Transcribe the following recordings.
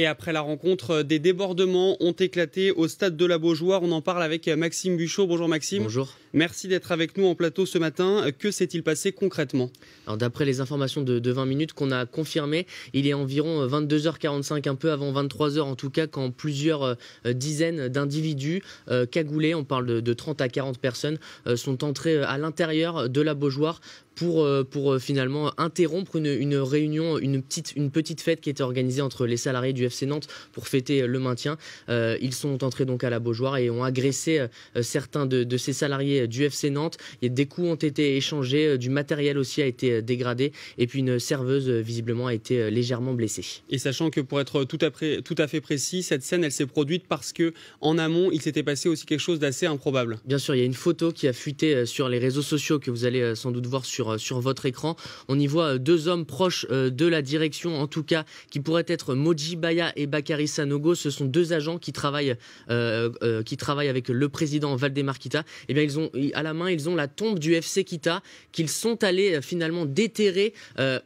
Et après la rencontre, euh, des débordements ont éclaté au stade de la Beaujoire. On en parle avec euh, Maxime Buchot. Bonjour Maxime. Bonjour. Merci d'être avec nous en plateau ce matin. Euh, que s'est-il passé concrètement Alors d'après les informations de, 20 minutes qu'on a confirmées, il est environ 22h45, un peu avant 23h en tout cas, quand plusieurs dizaines d'individus cagoulés, on parle de, de 30 à 40 personnes, sont entrés à l'intérieur de la Beaujoire pour, euh, euh, finalement interrompre une, réunion, une petite, une petite fête qui était organisée entre les salariés du FC Nantes pour fêter euh, le maintien. ils sont entrés donc à la Beaujoire et ont agressé certains de, ces salariés du FC Nantes. des coups ont été échangés, du matériel aussi a été dégradé et puis une serveuse visiblement a été légèrement blessée. Et sachant que pour être tout à, tout à fait précis, cette scène elle s'est produite parce que en amont il s'était passé aussi quelque chose d'assez improbable. Bien sûr, il y a une photo qui a fuité sur les réseaux sociaux que vous allez sans doute voir sur euh, sur, votre écran. On y voit euh, deux hommes proches euh, de la direction, en tout cas, qui pourraient être Moji Baya et bakari Sanogo. Ce sont deux agents qui travaillent, qui travaillent avec le président Valdemar Kita. Et eh bien, ils ont à la main, ils ont la tombe du FC Kita qu'ils sont allés finalement déterrer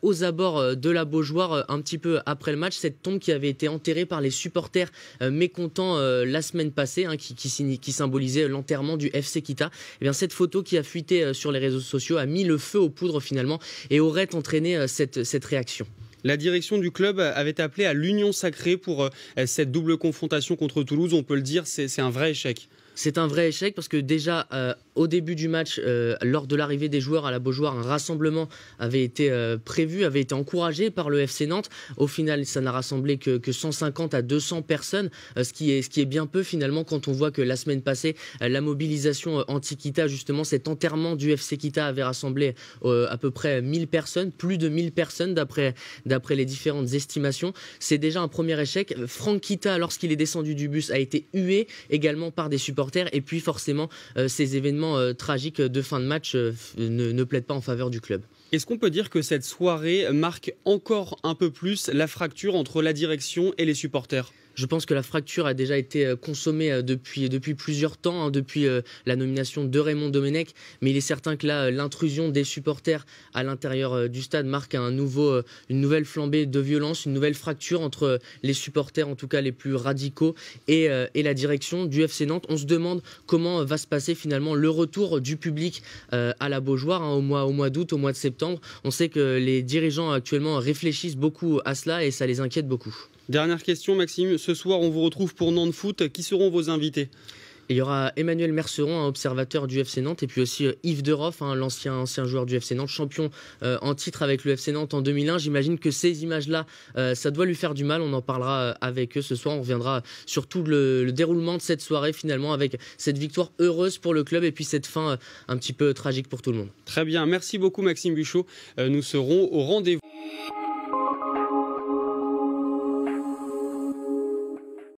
aux abords de la Beaujoire un petit peu après le match. Cette tombe qui avait été enterrée par les supporters mécontents la semaine passée, hein, qui, symbolisait l'enterrement du FC Kita. Et eh bien, cette photo qui a fuité sur les réseaux sociaux a mis le feu au poudre finalement et aurait entraîné euh, cette réaction. La direction du club avait appelé à l'union sacrée pour euh, cette double confrontation contre Toulouse. On peut le dire, c'est un vrai échec. C'est un vrai échec parce que déjà euh, au début du match, euh, lors de l'arrivée des joueurs à la Beaujoire, un rassemblement avait été euh, prévu, avait été encouragé par le FC Nantes. Au final, ça n'a rassemblé que, 150 à 200 personnes, ce, qui est, ce qui est bien peu finalement quand on voit que la semaine passée, la mobilisation anti-Kita, justement cet enterrement du FC Kita avait rassemblé à peu près 1000 personnes, plus de 1000 personnes d'après les différentes estimations. C'est déjà un premier échec. Franck Kita, lorsqu'il est descendu du bus, a été hué également par des supporters et puis forcément, euh, ces événements euh, tragiques de fin de match euh, ne plaident pas en faveur du club. Est-ce qu'on peut dire que cette soirée marque encore un peu plus la fracture entre la direction et les supporters je pense que la fracture a déjà été euh, consommée euh, depuis, plusieurs temps, hein, depuis euh, la nomination de Raymond Domenech. Mais il est certain que là, l'intrusion des supporters à l'intérieur du stade marque un nouveau, une nouvelle flambée de violence, une nouvelle fracture entre les supporters, en tout cas les plus radicaux, et, la direction du FC Nantes. On se demande comment va se passer finalement le retour du public à la Beaujoire hein, au mois, au mois d'août, au mois de septembre. On sait que les dirigeants actuellement réfléchissent beaucoup à cela et ça les inquiète beaucoup. Dernière question, Maxime. Ce soir, on vous retrouve pour Nantes Foot. Qui seront vos invités il y aura Emmanuel Merceron, un observateur du FC Nantes, et puis aussi euh, Yves Deroff, hein, l'ancien ancien joueur du FC Nantes, champion euh, en titre avec le FC Nantes en 2001. J'imagine que ces images-là, euh, ça doit lui faire du mal. On en parlera avec eux ce soir. On reviendra sur tout le, déroulement de cette soirée finalement, avec cette victoire heureuse pour le club et puis cette fin un petit peu tragique pour tout le monde. Très bien, merci beaucoup Maxime Buchot. nous serons au rendez-vous.